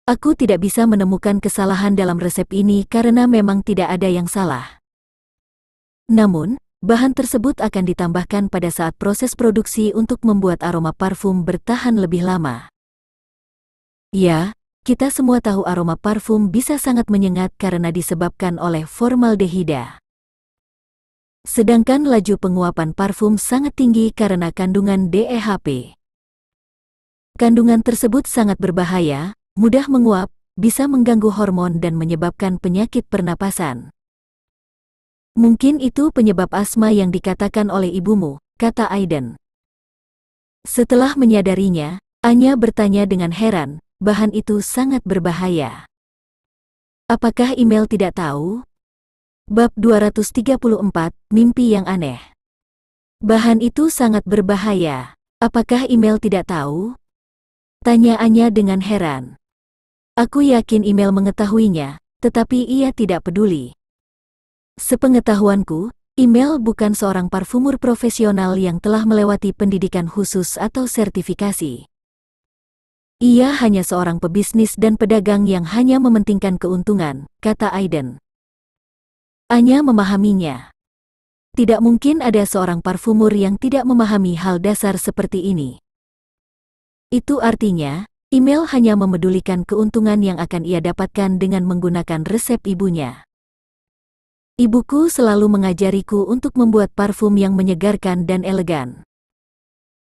Aku tidak bisa menemukan kesalahan dalam resep ini karena memang tidak ada yang salah. Namun, bahan tersebut akan ditambahkan pada saat proses produksi untuk membuat aroma parfum bertahan lebih lama. Ya, kita semua tahu aroma parfum bisa sangat menyengat karena disebabkan oleh formaldehida. Sedangkan laju penguapan parfum sangat tinggi karena kandungan DEHP. Kandungan tersebut sangat berbahaya, mudah menguap, bisa mengganggu hormon dan menyebabkan penyakit pernapasan. Mungkin itu penyebab asma yang dikatakan oleh ibumu, kata Aiden. Setelah menyadarinya, Anya bertanya dengan heran, bahan itu sangat berbahaya. Apakah email tidak tahu? Bab 234, Mimpi yang Aneh Bahan itu sangat berbahaya. Apakah email tidak tahu? Tanya Anya dengan heran. Aku yakin email mengetahuinya, tetapi ia tidak peduli. Sepengetahuanku, email bukan seorang parfumur profesional yang telah melewati pendidikan khusus atau sertifikasi. Ia hanya seorang pebisnis dan pedagang yang hanya mementingkan keuntungan, kata Aiden. Anya memahaminya. Tidak mungkin ada seorang parfumur yang tidak memahami hal dasar seperti ini. Itu artinya, Email hanya memedulikan keuntungan yang akan ia dapatkan dengan menggunakan resep ibunya. Ibuku selalu mengajariku untuk membuat parfum yang menyegarkan dan elegan.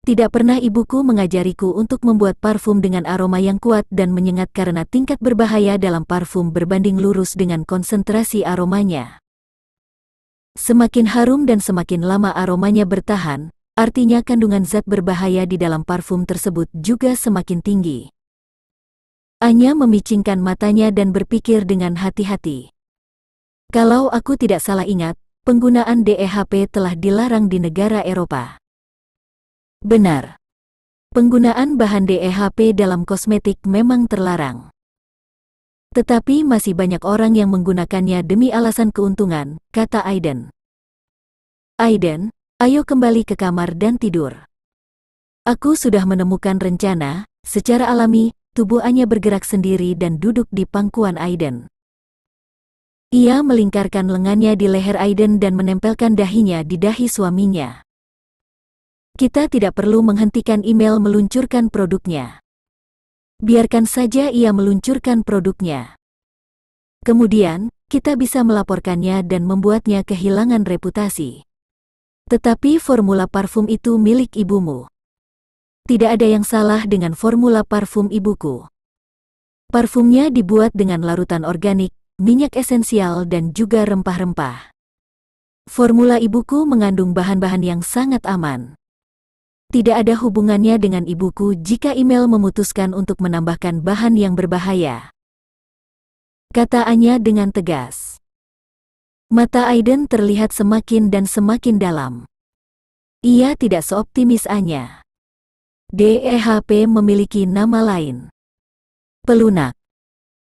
Tidak pernah ibuku mengajariku untuk membuat parfum dengan aroma yang kuat dan menyengat karena tingkat berbahaya dalam parfum berbanding lurus dengan konsentrasi aromanya. Semakin harum dan semakin lama aromanya bertahan, Artinya kandungan zat berbahaya di dalam parfum tersebut juga semakin tinggi. Anya memicingkan matanya dan berpikir dengan hati-hati. Kalau aku tidak salah ingat, penggunaan DEHP telah dilarang di negara Eropa. Benar. Penggunaan bahan DEHP dalam kosmetik memang terlarang. Tetapi masih banyak orang yang menggunakannya demi alasan keuntungan, kata Aiden. Aiden, Ayo kembali ke kamar dan tidur. Aku sudah menemukan rencana, secara alami, tubuh Anya bergerak sendiri dan duduk di pangkuan Aiden. Ia melingkarkan lengannya di leher Aiden dan menempelkan dahinya di dahi suaminya. Kita tidak perlu menghentikan email meluncurkan produknya. Biarkan saja ia meluncurkan produknya. Kemudian, kita bisa melaporkannya dan membuatnya kehilangan reputasi. Tetapi formula parfum itu milik ibumu. Tidak ada yang salah dengan formula parfum ibuku. Parfumnya dibuat dengan larutan organik, minyak esensial dan juga rempah-rempah. Formula ibuku mengandung bahan-bahan yang sangat aman. Tidak ada hubungannya dengan ibuku jika email memutuskan untuk menambahkan bahan yang berbahaya. Kata Anya dengan tegas. Mata Aiden terlihat semakin dan semakin dalam. Ia tidak seoptimis Anya. DEHP memiliki nama lain. Pelunak.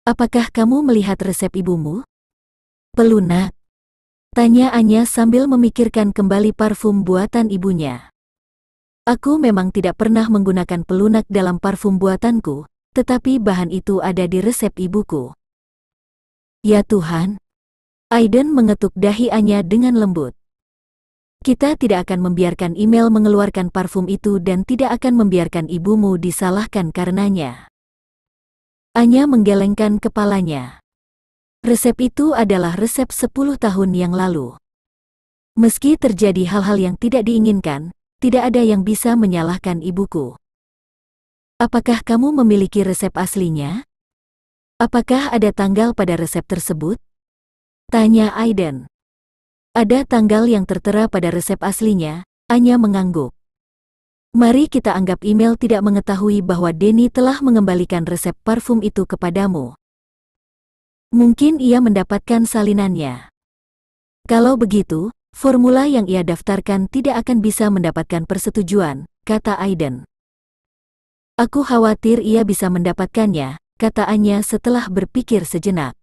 Apakah kamu melihat resep ibumu? Pelunak. Tanya Anya sambil memikirkan kembali parfum buatan ibunya. Aku memang tidak pernah menggunakan pelunak dalam parfum buatanku, tetapi bahan itu ada di resep ibuku. Ya Tuhan, Aiden mengetuk dahi Anya dengan lembut. Kita tidak akan membiarkan email mengeluarkan parfum itu dan tidak akan membiarkan ibumu disalahkan karenanya. Anya menggelengkan kepalanya. Resep itu adalah resep 10 tahun yang lalu. Meski terjadi hal-hal yang tidak diinginkan, tidak ada yang bisa menyalahkan ibuku. Apakah kamu memiliki resep aslinya? Apakah ada tanggal pada resep tersebut? Tanya Aiden. Ada tanggal yang tertera pada resep aslinya, Anya mengangguk. Mari kita anggap email tidak mengetahui bahwa Denny telah mengembalikan resep parfum itu kepadamu. Mungkin ia mendapatkan salinannya. Kalau begitu, formula yang ia daftarkan tidak akan bisa mendapatkan persetujuan, kata Aiden. Aku khawatir ia bisa mendapatkannya, kata Anya setelah berpikir sejenak.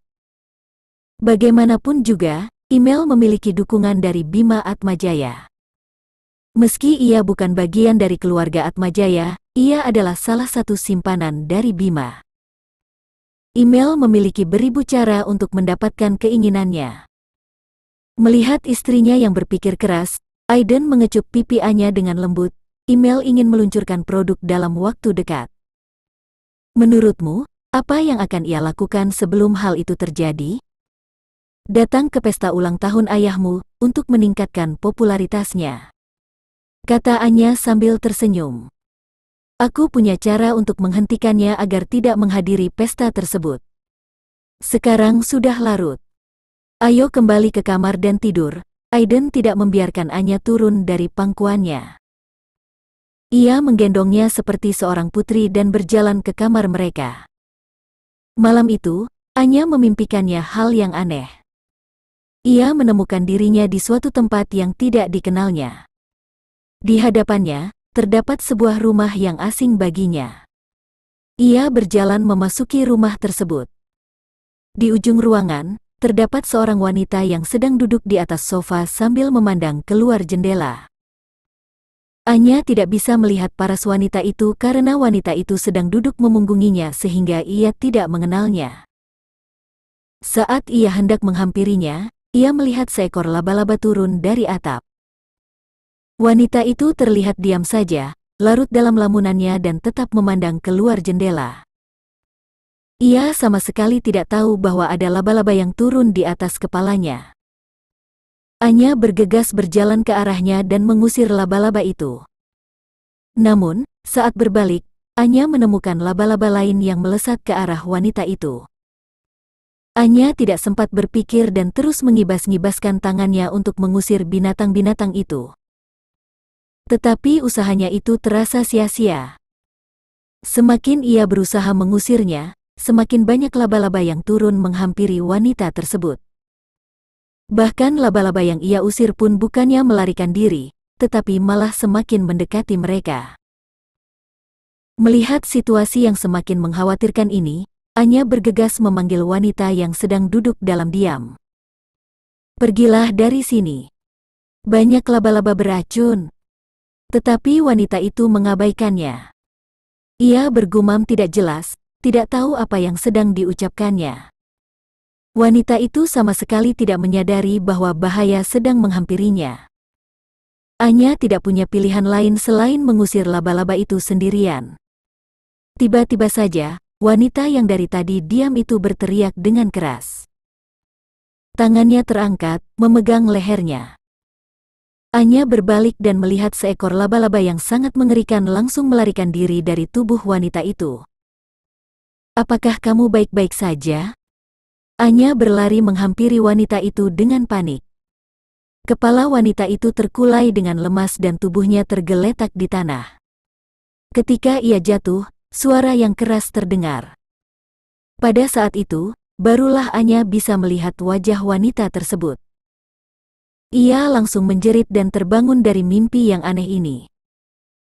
Bagaimanapun juga, email memiliki dukungan dari Bima Atmajaya. Meski ia bukan bagian dari keluarga Atmajaya, ia adalah salah satu simpanan dari Bima. Email memiliki beribu cara untuk mendapatkan keinginannya. Melihat istrinya yang berpikir keras, Aiden mengecup pipi Anya dengan lembut, email ingin meluncurkan produk dalam waktu dekat. Menurutmu, apa yang akan ia lakukan sebelum hal itu terjadi? Datang ke pesta ulang tahun ayahmu, untuk meningkatkan popularitasnya. Kata Anya sambil tersenyum. Aku punya cara untuk menghentikannya agar tidak menghadiri pesta tersebut. Sekarang sudah larut. Ayo kembali ke kamar dan tidur, Aiden tidak membiarkan Anya turun dari pangkuannya. Ia menggendongnya seperti seorang putri dan berjalan ke kamar mereka. Malam itu, Anya memimpikannya hal yang aneh. Ia menemukan dirinya di suatu tempat yang tidak dikenalnya. Di hadapannya, terdapat sebuah rumah yang asing baginya. Ia berjalan memasuki rumah tersebut. Di ujung ruangan, terdapat seorang wanita yang sedang duduk di atas sofa sambil memandang keluar jendela. Anya tidak bisa melihat paras wanita itu karena wanita itu sedang duduk memunggunginya sehingga ia tidak mengenalnya. Saat ia hendak menghampirinya, ia melihat seekor laba-laba turun dari atap. Wanita itu terlihat diam saja, larut dalam lamunannya dan tetap memandang keluar jendela. Ia sama sekali tidak tahu bahwa ada laba-laba yang turun di atas kepalanya. Anya bergegas berjalan ke arahnya dan mengusir laba-laba itu. Namun, saat berbalik, Anya menemukan laba-laba lain yang melesat ke arah wanita itu. Anya tidak sempat berpikir dan terus mengibas-ngibaskan tangannya untuk mengusir binatang-binatang itu. Tetapi usahanya itu terasa sia-sia. Semakin ia berusaha mengusirnya, semakin banyak laba-laba yang turun menghampiri wanita tersebut. Bahkan laba-laba yang ia usir pun bukannya melarikan diri, tetapi malah semakin mendekati mereka. Melihat situasi yang semakin mengkhawatirkan ini, Anya bergegas memanggil wanita yang sedang duduk dalam diam. Pergilah dari sini. Banyak laba-laba beracun. Tetapi wanita itu mengabaikannya. Ia bergumam tidak jelas, tidak tahu apa yang sedang diucapkannya. Wanita itu sama sekali tidak menyadari bahwa bahaya sedang menghampirinya. Anya tidak punya pilihan lain selain mengusir laba-laba itu sendirian. Tiba-tiba saja, Wanita yang dari tadi diam itu berteriak dengan keras. Tangannya terangkat, memegang lehernya. Anya berbalik dan melihat seekor laba-laba yang sangat mengerikan langsung melarikan diri dari tubuh wanita itu. Apakah kamu baik-baik saja? Anya berlari menghampiri wanita itu dengan panik. Kepala wanita itu terkulai dengan lemas dan tubuhnya tergeletak di tanah. Ketika ia jatuh, suara yang keras terdengar. Pada saat itu, barulah Anya bisa melihat wajah wanita tersebut. Ia langsung menjerit dan terbangun dari mimpi yang aneh ini.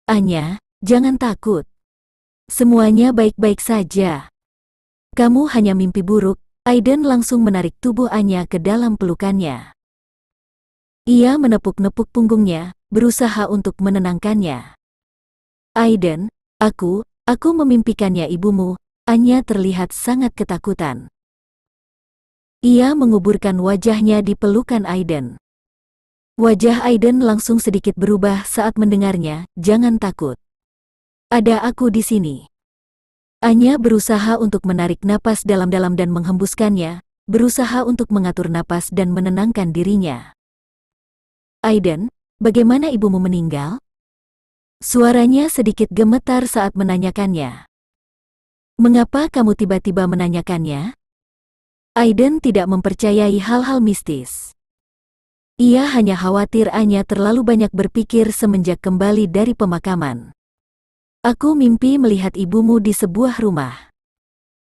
Anya, jangan takut. Semuanya baik-baik saja. Kamu hanya mimpi buruk, Aiden langsung menarik tubuh Anya ke dalam pelukannya. Ia menepuk-nepuk punggungnya, berusaha untuk menenangkannya. Aiden, aku, Aku memimpikannya ibumu, Anya terlihat sangat ketakutan. Ia menguburkan wajahnya di pelukan Aiden. Wajah Aiden langsung sedikit berubah saat mendengarnya, jangan takut. Ada aku di sini. Anya berusaha untuk menarik napas dalam-dalam dan menghembuskannya, berusaha untuk mengatur napas dan menenangkan dirinya. Aiden, bagaimana ibumu meninggal? Suaranya sedikit gemetar saat menanyakannya. Mengapa kamu tiba-tiba menanyakannya? Aiden tidak mempercayai hal-hal mistis. Ia hanya khawatir Anya terlalu banyak berpikir semenjak kembali dari pemakaman. Aku mimpi melihat ibumu di sebuah rumah.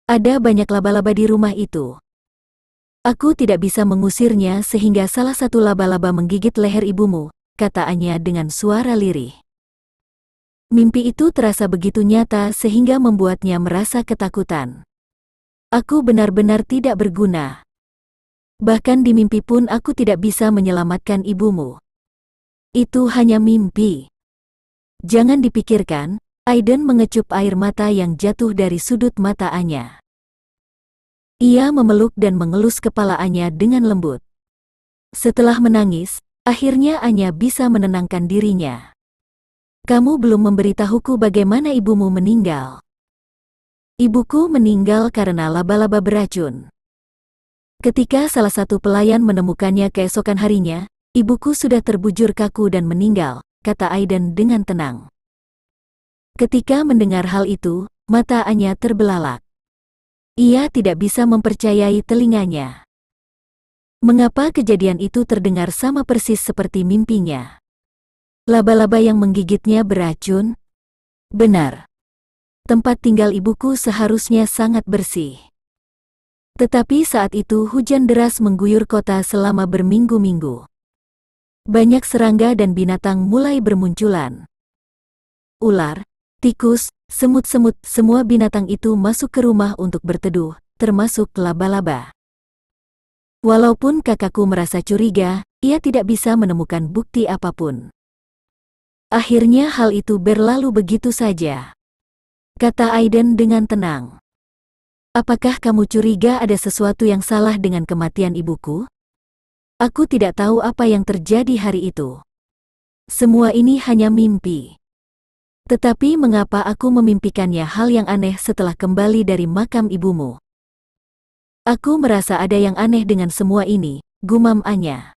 Ada banyak laba-laba di rumah itu. Aku tidak bisa mengusirnya sehingga salah satu laba-laba menggigit leher ibumu, kata Anya dengan suara lirih. Mimpi itu terasa begitu nyata sehingga membuatnya merasa ketakutan. Aku benar-benar tidak berguna. Bahkan di mimpi pun aku tidak bisa menyelamatkan ibumu. Itu hanya mimpi. Jangan dipikirkan, Aiden mengecup air mata yang jatuh dari sudut mata Anya. Ia memeluk dan mengelus kepala Anya dengan lembut. Setelah menangis, akhirnya Anya bisa menenangkan dirinya. Kamu belum memberitahuku bagaimana ibumu meninggal. Ibuku meninggal karena laba-laba beracun. Ketika salah satu pelayan menemukannya keesokan harinya, ibuku sudah terbujur kaku dan meninggal, kata Aiden dengan tenang. Ketika mendengar hal itu, mata Anya terbelalak. Ia tidak bisa mempercayai telinganya. Mengapa kejadian itu terdengar sama persis seperti mimpinya? Laba-laba yang menggigitnya beracun? Benar. Tempat tinggal ibuku seharusnya sangat bersih. Tetapi saat itu hujan deras mengguyur kota selama berminggu-minggu. Banyak serangga dan binatang mulai bermunculan. Ular, tikus, semut-semut, semua binatang itu masuk ke rumah untuk berteduh, termasuk laba-laba. Walaupun kakakku merasa curiga, ia tidak bisa menemukan bukti apapun. Akhirnya hal itu berlalu begitu saja. Kata Aiden dengan tenang. Apakah kamu curiga ada sesuatu yang salah dengan kematian ibuku? Aku tidak tahu apa yang terjadi hari itu. Semua ini hanya mimpi. Tetapi mengapa aku memimpikannya hal yang aneh setelah kembali dari makam ibumu? Aku merasa ada yang aneh dengan semua ini, gumam Anya.